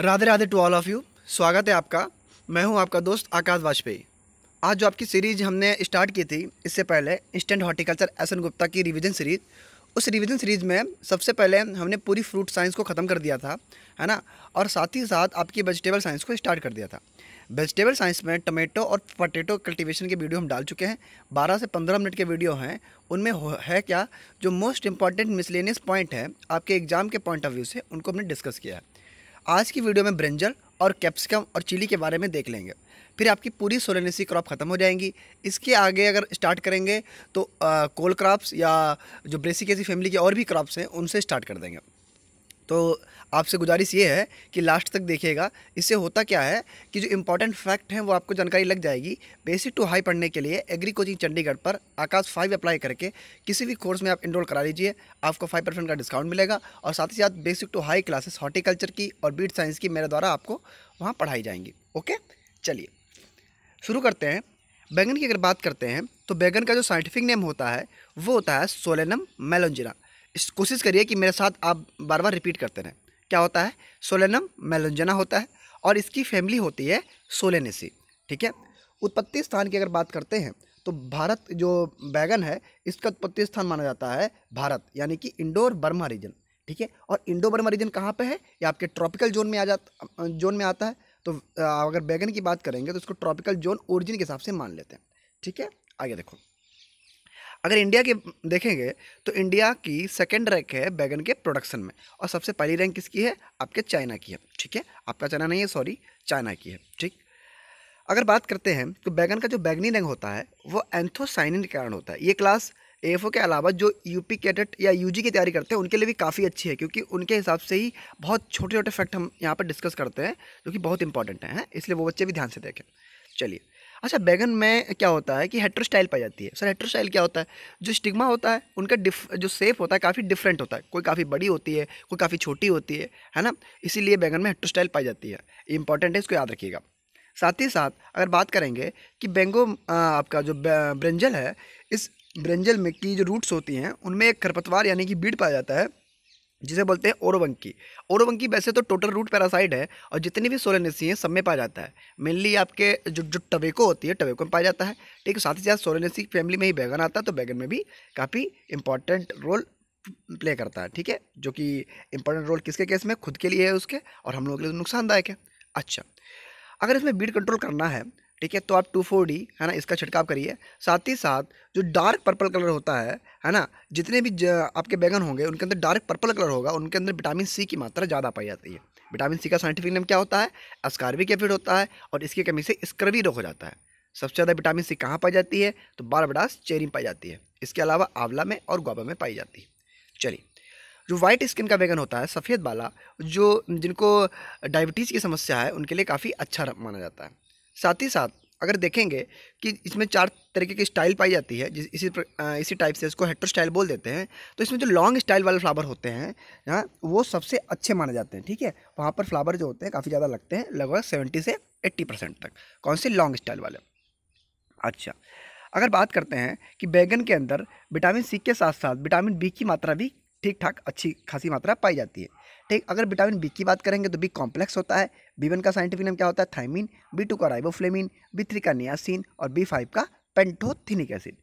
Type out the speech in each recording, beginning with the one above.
Radhe Radhe to all of you स्वागत है आपका मैं हूं आपका दोस्त आकाश वाजपेयी आज जो आपकी सीरीज हमने स्टार्ट की थी इससे पहले instant horticulture S N Gupta की रिवीजन सीरीज उस रिवीजन सीरीज़ में सबसे पहले हमने पूरी फ्रूट साइंस को ख़त्म कर दिया था है ना और साथ ही साथ आपकी वेजिटेबल साइंस को स्टार्ट कर दिया था वेजिटेबल साइंस में टमेटो और पटेटो कल्टीवेशन के वीडियो हम डाल चुके हैं 12 से 15 मिनट के वीडियो हैं उनमें है क्या जो मोस्ट इंपॉर्टेंट मिसलेनियस पॉइंट है आपके एग्ज़ाम के पॉइंट ऑफ व्यू से उनको हमने डिस्कस किया है आज की वीडियो में ब्रिंजल और कैप्सिकम और चिली के बारे में देख लेंगे फिर आपकी पूरी सोलेनेसी क्रॉप ख़त्म हो जाएंगी इसके आगे अगर स्टार्ट करेंगे तो कोल क्रॉप्स या जो ब्रेसिकेसी फैमिली की और भी क्रॉप्स हैं उनसे स्टार्ट कर देंगे तो आपसे गुजारिश ये है कि लास्ट तक देखिएगा इससे होता क्या है कि जो इंपॉर्टेंट फैक्ट हैं वो आपको जानकारी लग जाएगी बेसिक टू हाई पढ़ने के लिए एग्री कोचिंग चंडीगढ़ पर आकाश फाइव अप्लाई करके किसी भी कोर्स में आप इनरोल करा लीजिए आपको फाइव परसेंट का डिस्काउंट मिलेगा और साथ ही साथ basic to high classes horticulture की और बीट साइंस की मेरे द्वारा आपको वहाँ पढ़ाई जाएंगी ओके चलिए शुरू करते हैं बैगन की अगर बात करते हैं तो बैगन का जो साइंटिफिक नेम होता है वो होता है सोलेनम मेलोंजिरा कोशिश करिए कि मेरे साथ आप बार बार रिपीट करते रहें क्या होता है सोलेनम मेलंजना होता है और इसकी फैमिली होती है सोलेनेसी ठीक है उत्पत्ति स्थान की अगर बात करते हैं तो भारत जो बैगन है इसका उत्पत्ति स्थान माना जाता है भारत यानी कि इंडोर बर्मा रीजन ठीक है और इंडो बर्मा रीजन कहाँ पे है ये आपके ट्रॉपिकल जोन में आ जाता जोन में आता है तो अगर बैगन की बात करेंगे तो इसको ट्रॉपिकल जोन ओरिजिन के हिसाब से मान लेते हैं ठीक है आगे देखो अगर इंडिया के देखेंगे तो इंडिया की सेकेंड रैंक है बैगन के प्रोडक्शन में और सबसे पहली रैंक किसकी है आपके चाइना की है ठीक है आपका चाइना नहीं है सॉरी चाइना की है ठीक अगर बात करते हैं तो बैगन का जो बैगनी रंग होता है वो एंथोसाइनिन के कारण होता है ये क्लास ए के अलावा जो यूपी कैडेट या यूजी की तैयारी करते हैं उनके लिए भी काफ़ी अच्छी है क्योंकि उनके हिसाब से ही बहुत छोटे छोटे फैक्ट हम यहाँ पर डिस्कस करते हैं जो कि बहुत इंपॉर्टेंट हैं इसलिए वो बच्चे भी ध्यान से देखें चलिए अच्छा बैगन में क्या होता है कि हेट्रोस्टाइल पाई जाती है सर हेट्रोस्टाइल क्या होता है जो स्टिग्मा होता है उनका डिफ जो सेप होता है काफ़ी डिफरेंट होता है कोई काफ़ी बड़ी होती है कोई काफ़ी छोटी होती है है ना इसीलिए बैगन में हेट्रोस्टाइल पाई जाती है इंपॉर्टेंट है इसको याद रखिएगा साथ ही साथ अगर बात करेंगे कि बैंगो आपका जो ब्रंजल है इस ब्रंजल में की जो रूट्स होती हैं उनमें एक खरपतवार यानी कि बीड पाया जाता है जिसे बोलते हैं ओरोवंकी ओरोवंकी वैसे तो टोटल रूट पैरासाइट है और जितनी भी सोलेनेसी हैं सब में पाया जाता है मेनली आपके जो जो टवेको होती है टवेको में पाया जाता है ठीक है साथ ही साथ सोलेनेसी फैमिली में ही बैगन आता है तो बैगन में भी काफ़ी इंपॉर्टेंट रोल प्ले करता है ठीक है जो कि इंपॉर्टेंट रोल किसके केस में खुद के लिए है उसके और हम लोगों के लिए तो नुकसानदायक है अच्छा अगर इसमें बीड कंट्रोल करना है ठीक है तो आप टू फोर डी है ना इसका छिड़काव करिए साथ ही साथ जो डार्क पर्पल कलर होता है है ना जितने भी आपके बैगन होंगे उनके अंदर डार्क पर्पल कलर होगा उनके अंदर विटामिन सी की मात्रा ज़्यादा पाई जाती है विटामिन सी का साइंटिफिक नेम क्या होता है अस्कारविक एफिड होता है और इसकी कमी से स्क्रवी रोग हो जाता है सबसे ज़्यादा विटामिन सी कहाँ पाई जाती है तो बारबडास चेरी पाई जाती है इसके अलावा आंवला में और गोबा में पाई जाती है चलिए जो वाइट स्किन का बैगन होता है सफ़ेद वाला जो जिनको डायबिटीज़ की समस्या है उनके लिए काफ़ी अच्छा माना जाता है साथ ही साथ अगर देखेंगे कि इसमें चार तरीके की स्टाइल पाई जाती है जिस इसी इसी टाइप से इसको हेट्रो स्टाइल बोल देते हैं तो इसमें जो लॉन्ग स्टाइल वाले फ्लावर होते हैं ना हाँ, वो सबसे अच्छे माने जाते हैं ठीक है वहाँ पर फ्लावर जो होते हैं काफ़ी ज़्यादा लगते हैं लगभग सेवेंटी से एट्टी परसेंट तक कौन से लॉन्ग स्टाइल वाले अच्छा अगर बात करते हैं कि बैगन के अंदर विटामिन सी के साथ साथ विटामिन बी की मात्रा भी ठीक ठाक अच्छी खासी मात्रा पाई जाती है ठीक अगर विटामिन बी की बात करेंगे तो बी कॉम्प्लेक्स होता है बी वन का साइंटिफिक नाम क्या होता है थाइमिन बी टू का राइबोफ्लेमिन बी थ्री का नियासिन और बी फाइव का पेंटोथिनिक एसिड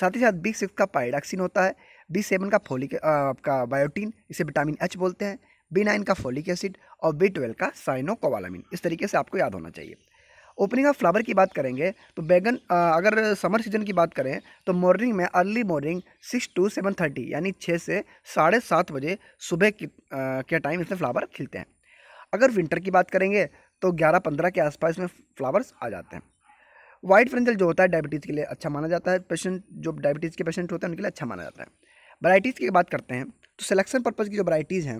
साथ ही साथ बी सिक्स का पायडाक्सिन होता है बी सेवन का फोलिक आपका बायोटीन इसे विटामिन एच बोलते हैं बी नाइन का फोलिक एसिड और बी ट्वेल्व का साइनोकोवालामिन इस तरीके से आपको याद होना चाहिए ओपनिंग ऑफ फ्लावर की बात करेंगे तो बैगन अगर समर सीजन की बात करें तो मॉर्निंग में early morning six to seven thirty यानी छः से साढ़े सात बजे सुबह के टाइम इसमें फ्लावर खिलते हैं अगर विंटर की बात करेंगे तो ग्यारह पंद्रह के आसपास इसमें फ्लावर्स आ जाते हैं वाइट फ्रेंजल जो होता है डायबिटीज़ के लिए अच्छा माना जाता है पेशेंट जो डायबिटीज़ के पेशेंट होते हैं उनके लिए अच्छा माना जाता है वराइटीज़ की बात करते हैं तो सिलेक्शन पर्पज़ की जो वराइटीज़ हैं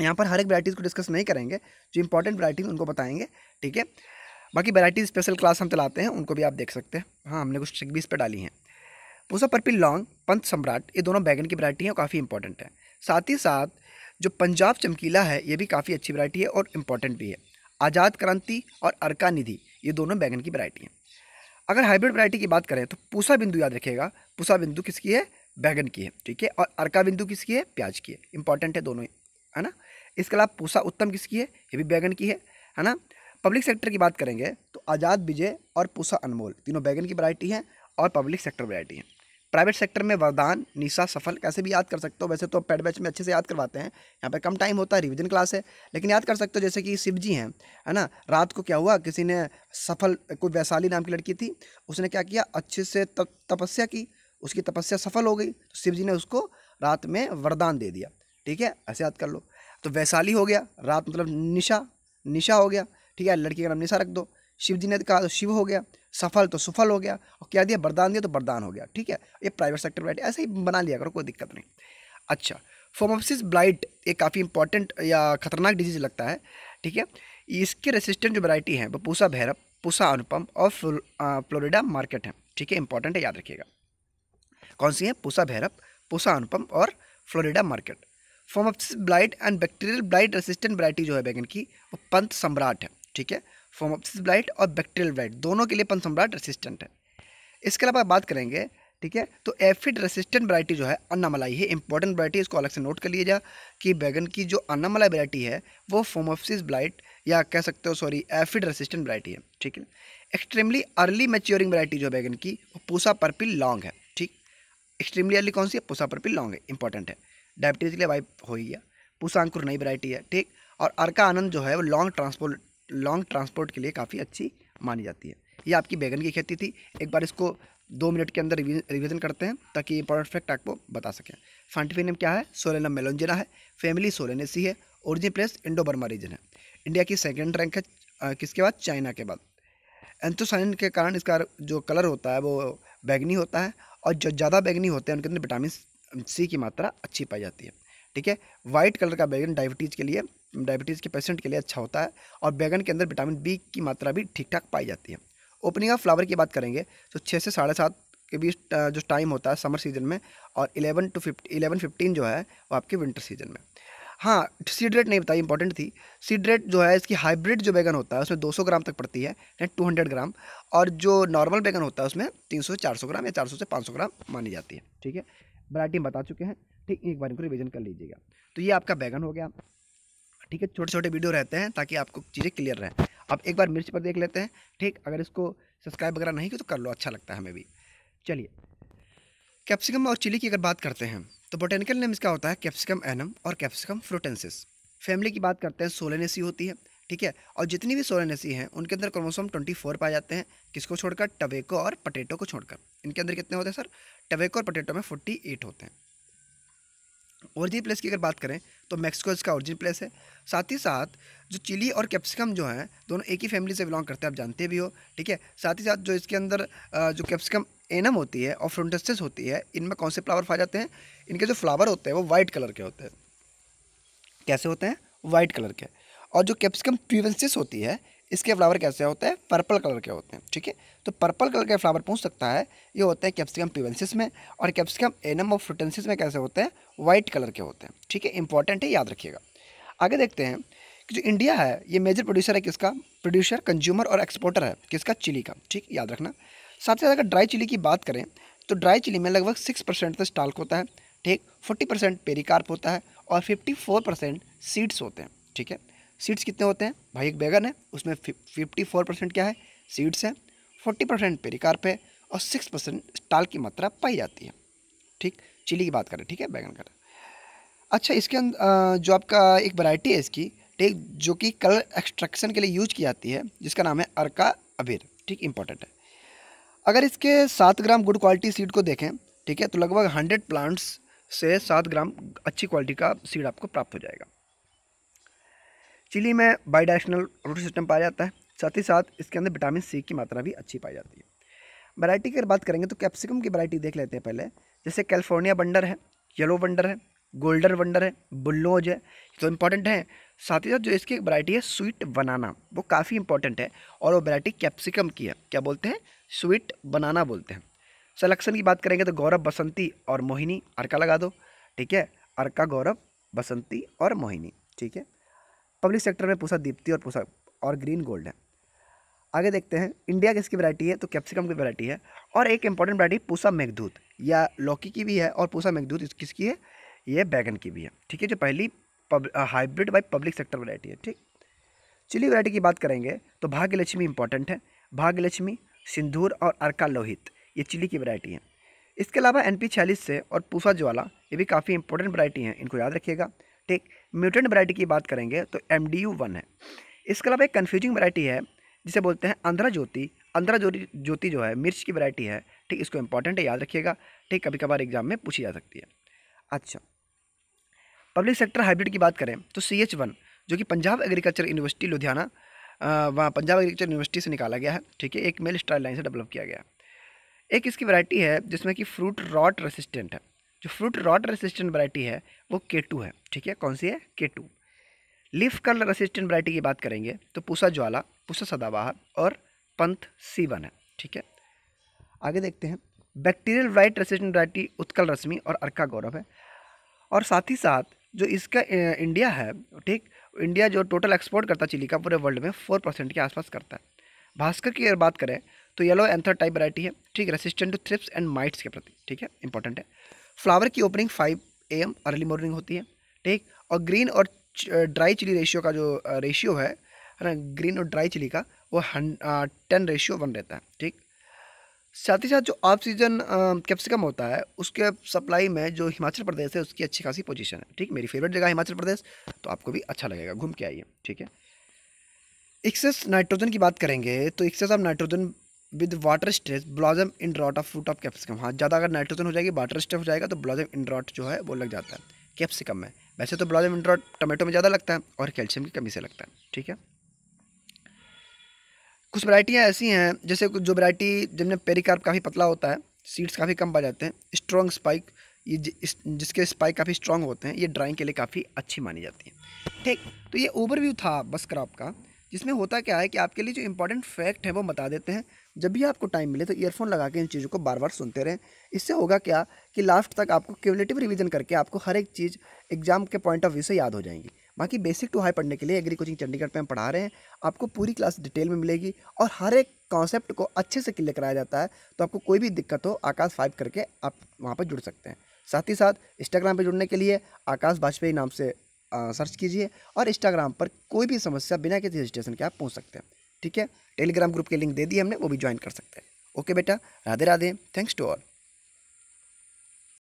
यहाँ पर हर एक वराइटीज़ को डिस्कस नहीं करेंगे जो इंपॉर्टेंट वराइटीज़ उनको बताएंगे ठीक है बाकी वैराइटी स्पेशल क्लास हम चलाते हैं उनको भी आप देख सकते हैं हाँ हमने कुछ ट्रिक भी इस पर डाली हैं पूसा पर्पिल लॉन्ग पंथ सम्राट ये दोनों बैगन की वरायटी हैं और काफ़ी इंपॉर्टेंट है साथ ही साथ जो पंजाब चमकीला है ये भी काफ़ी अच्छी वरायटी है और इम्पॉर्टेंट भी है आज़ाद क्रांति और अर्का निधि ये दोनों बैगन की वरायटी हैं अगर हाइब्रिड वरायटी की बात करें तो पूसा बिंदु याद रखिएगा पूसा बिंदु किसकी है बैगन की है ठीक है और अर्का बिंदु किसकी है प्याज की है इंपॉर्टेंट है दोनों है ना इसके अलावा पूसा उत्तम किसकी है ये भी बैगन की है है ना पब्लिक सेक्टर की बात करेंगे तो आज़ाद विजय और पूसा अनमोल तीनों बैगन की वरायटी हैं और पब्लिक सेक्टर वरायटी हैं प्राइवेट सेक्टर में वरदान निशा सफल कैसे भी याद कर सकते हो वैसे तो पेड बैच में अच्छे से याद करवाते हैं यहाँ पे कम टाइम होता है रिवीजन क्लास है लेकिन याद कर सकते हो जैसे कि शिव जी हैं है ना रात को क्या हुआ किसी ने सफल कोई वैशाली नाम की लड़की थी उसने क्या किया अच्छे से तपस्या की उसकी तपस्या सफल हो गई तो शिव जी ने उसको रात में वरदान दे दिया ठीक है ऐसे याद कर लो तो वैशाली हो गया रात मतलब निशा निशा हो गया ठीक है लड़की का नाम निशा रख दो शिव जी ने कहा तो शिव हो गया सफल तो सफल हो गया और क्या दिया बरदान दिया तो बरदान हो गया ठीक है ये प्राइवेट सेक्टर ब्लाइट ऐसे ही बना लिया करो कोई दिक्कत नहीं अच्छा फोमोपसिस ब्लाइट एक काफ़ी इंपॉर्टेंट या खतरनाक डिजीज लगता है ठीक है इसके रेसिस्टेंट जो वैरायटी है वो पूसा भैरव पूसा अनुपम और फ्लोरिडा मार्केट है ठीक है इंपॉर्टेंट है याद रखिएगा कौन सी है पूसा भैरव पूसा अनुपम और Florida market phomopsis blight and bacterial blight resistant variety जो है बैगन की वो पंथ सम्राट है ठीक है फोमोप्सिस ब्लाइट और बैक्टीरियल ब्लाइट दोनों के लिए पन सम्राट रेसिस्टेंट है इसके अलावा बात करेंगे ठीक है तो एफिड रेसिस्टेंट वरायटी जो है अन्नामलाई है इंपॉर्टेंट वरायटी इसको अलग से नोट कर लीजिएगा कि बैगन की जो अन्नामलाई वरायटी है वो फोमोप्सिस ब्लाइट या कह सकते हो सॉरी एफिड रेसिस्टेंट वरायटी है ठीक है एक्सट्रीमली अर्ली मेच्योरिंग वरायटी जो है बैगन की वो पूसा पर्पिल लॉन्ग है ठीक एक्सट्रीमली अर्ली कौन सी है पूसा पर्पिल लॉन्ग है इंपॉर्टेंट है डायबिटीज़ के लिए वाइप हो ही गया पूसा अंकुर नई वरायटी है ठीक और अर्का आनंद जो है वो लॉन्ग ट्रांसपोर्ट लॉन्ग ट्रांसपोर्ट के लिए काफ़ी अच्छी मानी जाती है ये आपकी बैगन की खेती थी एक बार इसको दो मिनट के अंदर रिविजन करते हैं ताकि ये परफेक्ट आपको बता सकें फंटफी नेम क्या है सोलेना मेलोंजेना है फैमिली सोलेनेसी है origin place Indo Burma region है इंडिया की सेकेंड रैंक है किसके बाद चाइना के बाद एंथोसाइन के कारण इसका जो कलर होता है वो बैगनी होता है और जो ज़्यादा बैगनी होते हैं उनके अंदर विटामिन सी की मात्रा अच्छी पाई जाती है ठीक है वाइट कलर का बैगन डायबिटीज़ के लिए डायबिटीज़ के पेशेंट के लिए अच्छा होता है और बैगन के अंदर विटामिन बी की मात्रा भी ठीक ठाक पाई जाती है ओपनिंग ऑफ फ्लावर की बात करेंगे तो छः से साढ़े सात के बीच जो टाइम होता है समर सीजन में और eleven to fifty eleven fifteen जो है वो आपके विंटर सीजन में हाँ सीड रेट नहीं बताई इंपॉर्टेंट थी सीड रेट जो है इसकी हाइब्रिड जो बैगन होता है उसमें 200 ग्राम तक पड़ती है यानी 200 ग्राम और जो नॉर्मल बैगन होता है उसमें 300 से 400 ग्राम या 400 से 500 ग्राम मानी जाती है ठीक है वराइटी बता चुके हैं ठीक एक बार इनको रिविजन कर लीजिएगा तो ये आपका बैगन हो गया ठीक है छोटे छोटे वीडियो रहते हैं ताकि आपको चीज़ें क्लियर रहें अब एक बार मिर्च पर देख लेते हैं ठीक अगर इसको सब्सक्राइब वगैरह नहीं किया तो कर लो अच्छा लगता है हमें भी चलिए कैप्सिकम और चिली की अगर बात करते हैं तो बोटेनिकल नेम इसका होता है कैप्सिकम एनम और कैप्सिकम फ्रोटेंसिस फैमिली की बात करते हैं सोलेनेसी होती है ठीक है और जितनी भी सोलेनेसी हैं उनके अंदर क्रोमोसोम 24 पाए जाते हैं किसको छोड़कर टवेको और पटेटो को छोड़कर इनके अंदर कितने होते हैं सर टवेको और पटेटो में 48 होते हैं ओरिजिन प्लेस की अगर बात करें तो मैक्सिको इसका ओरिजिन प्लेस है साथ ही साथ जो चिली और कैप्सिकम जो हैं दोनों एक ही फैमिली से बिलोंग करते हैं आप जानते भी हो ठीक है साथ ही साथ जो इसके अंदर जो कैप्सिकम एनम होती है और फ्रोटेस्टिस होती है इनमें कौन से फ्लावर पाए जाते हैं इनके जो फ्लावर होते हैं वो वाइट कलर के होते हैं कैसे होते हैं वाइट कलर के और जो कैप्सिकम ट्यूवेंसिस होती है इसके फ्लावर कैसे होते हैं पर्पल कलर के होते हैं ठीक है तो पर्पल कलर के फ्लावर पूछ सकता है ये होते हैं कैप्सिकम पिवेंसिस में और कैप्सिकम एनम ऑफ फ्रुटेंसिस में कैसे होते हैं वाइट कलर के होते हैं ठीक है इंपॉर्टेंट है याद रखिएगा आगे देखते हैं कि जो इंडिया है ये मेजर प्रोड्यूसर है किसका प्रोड्यूसर कंज्यूमर और एक्सपोर्टर है किसका चिली का ठीक याद रखना साथ ही साथ अगर ड्राई चिली की बात करें तो ड्राई चिली में लगभग सिक्स परसेंट तो स्टाल्क होता है ठीक फोर्टी परसेंट पेरिकार्प होता है और फिफ्टी फोर परसेंट सीड्स होते हैं ठीक है सीड्स कितने होते हैं भाई एक बैगन है उसमें फिफ्टी फोर परसेंट क्या है सीड्स हैं फोर्टी परसेंट पेरिकार्प है और सिक्स परसेंट स्टाल की मात्रा पाई जाती है ठीक चिली की बात करें ठीक है बैगन का अच्छा इसके अंदर जो आपका एक वैरायटी है इसकी ठीक जो कि कलर एक्सट्रैक्शन के लिए यूज की जाती है जिसका नाम है अर्का अबेर ठीक इंपॉर्टेंट है अगर इसके सात ग्राम गुड क्वालिटी सीड को देखें ठीक है तो लगभग हंड्रेड प्लांट्स से सात ग्राम अच्छी क्वालिटी का सीड आपको प्राप्त हो जाएगा चिली में बाईडाइशनल रूट सिस्टम पाया जाता है साथ ही साथ इसके अंदर विटामिन सी की मात्रा भी अच्छी पाई जाती है वैरायटी की अगर बात करेंगे तो कैप्सिकम की वैरायटी देख लेते हैं पहले जैसे कैलिफोर्निया बंडर है येलो वंडर है गोल्डन वंडर है बुल्लोज है तो इम्पॉर्टेंट है साथ ही साथ जो इसकी एक वैरायटी है स्वीट बनाना वो काफ़ी इंपॉर्टेंट है और वो वैरायटी कैप्सिकम की है क्या बोलते हैं स्वीट बनाना बोलते हैं सलेक्शन की बात करेंगे तो गौरव बसंती और मोहिनी अर्का लगा दो ठीक है अर्का गौरव बसंती और मोहिनी ठीक है पब्लिक सेक्टर में पूसा दीप्ति और पूसा और ग्रीन गोल्ड है आगे देखते हैं इंडिया किसकी वैरायटी है तो कैप्सिकम की वैरायटी है और एक इंपॉर्टेंट वैरायटी पूसा मेघदूत या लौकी की भी है और पूसा मेघदूत किसकी है ये बैगन की भी है ठीक है जो पहली hybrid by public sector variety है ठीक चिली वैरायटी की बात करेंगे तो भाग्यलक्ष्मी इंपॉर्टेंट है भाग्यलक्ष्मी सिंदूर और अर्का लोहित ये चिली की वरायटी है इसके अलावा एन पी छियालीस से और पूसा ज्वाला ये भी काफ़ी इंपॉर्टेंट वरायटी हैं इनको याद रखिएगा ठीक म्यूटेंट वैरायटी की बात करेंगे तो एम डी यू वन है इसके अलावा एक कन्फ्यूजिंग वैरायटी है जिसे बोलते हैं अंधरा ज्योति आंध्रा ज्योति जो है मिर्च की वैरायटी है ठीक इसको इंपॉर्टेंट है याद रखिएगा ठीक कभी कभार एग्जाम में पूछी जा सकती है अच्छा पब्लिक सेक्टर हाइब्रिड की बात करें तो सी एच वन जो कि पंजाब एग्रीकल्चर यूनिवर्सिटी लुधियाना वहाँ पंजाब एग्रीकल्चर यूनिवर्सिटी से निकाला गया है ठीक है एक मेल स्टाइल लाइन से डेवलप किया गया है एक इसकी वैरायटी है जिसमें कि फ्रूट रॉट रेसिस्टेंट है जो फ्रूट रॉट रेसिस्टेंट वरायटी है वो के टू है ठीक है कौन सी है के टू लीफ कलर रेसिस्टेंट वरायटी की बात करेंगे तो पूसा ज्वाला पूसा सदाबहार और पंथ सी है ठीक है आगे देखते हैं bacterial wilt resistant variety Utkal Rashmi और अर्का गौरव है और साथ ही साथ जो इसका इंडिया है ठीक इंडिया जो टोटल एक्सपोर्ट करता है चिली का पूरे वर्ल्ड में फोर परसेंट के आसपास करता है भास्कर की अगर बात करें तो येलो एंथर टाइप वरायटी है ठीक resistant to thrips and mites के प्रति ठीक है इंपॉर्टेंट है फ्लावर की opening five A M early morning होती है ठीक और ग्रीन और ड्राई चिली रेशियो का जो रेशियो है है ना ग्रीन और ड्राई चिली का वो टेन रेशियो वन रहता है ठीक साथ ही साथ जो ऑफ सीजन कैप्सिकम होता है उसके सप्लाई में जो हिमाचल प्रदेश है उसकी अच्छी खासी पोजीशन है ठीक मेरी फेवरेट जगह हिमाचल प्रदेश तो आपको भी अच्छा लगेगा घूम के आइए ठीक है एक्सेस नाइट्रोजन की बात करेंगे तो excess of nitrogen with water stress blossom drop of fruit of capsicum हाँ ज़्यादा अगर नाइट्रोजन हो जाएगी वाटर स्ट्रेस हो जाएगा तो ब्लॉजम इंड्रॉट जो है वो लग जाता है कैप्सिकम में वैसे तो ब्लॉजम इंड्रॉट टमाटो में ज़्यादा लगता है और कैल्शियम की कमी से लगता है ठीक है कुछ वरायटियाँ ऐसी हैं जैसे जो वरायटी जिनमें पेरिकार्प काफ़ी पतला होता है सीड्स काफ़ी कम पा जाते हैं स्ट्रॉन्ग स्पाइक ये जिसके स्पाइक काफ़ी स्ट्रॉन्ग होते हैं ये ड्राइंग के लिए काफ़ी अच्छी मानी जाती है ठीक तो ये ओवरव्यू था बस क्रॉप का जिसमें होता क्या है कि आपके लिए जो इंपॉर्टेंट फैक्ट है वो बता देते हैं जब भी आपको टाइम मिले तो ईयरफोन लगा के इन चीज़ों को बार बार सुनते रहें इससे होगा क्या कि लास्ट तक आपको क्यूलेटिव रिवीजन करके आपको हर एक चीज़ एग्जाम के पॉइंट ऑफ व्यू से याद हो जाएंगी बाकी बेसिक टू हाई पढ़ने के लिए एग्री कोचिंग चंडीगढ़ पर हम पढ़ा रहे हैं आपको पूरी क्लास डिटेल में मिलेगी और हर एक कॉन्सेप्ट को अच्छे से क्लियर कराया जाता है तो आपको कोई भी दिक्कत हो आकाश फाइव करके आप वहाँ पर जुड़ सकते हैं साथ ही साथ इंस्टाग्राम पर जुड़ने के लिए आकाश वाजपेयी नाम से सर्च कीजिए और इंस्टाग्राम पर कोई भी समस्या बिना किसी रजिस्ट्रेशन के आप पूछ सकते हैं ठीक है टेलीग्राम ग्रुप की लिंक दे दी हमने वो भी ज्वाइन कर सकते हैं ओके बेटा Radhe Radhe thanks to all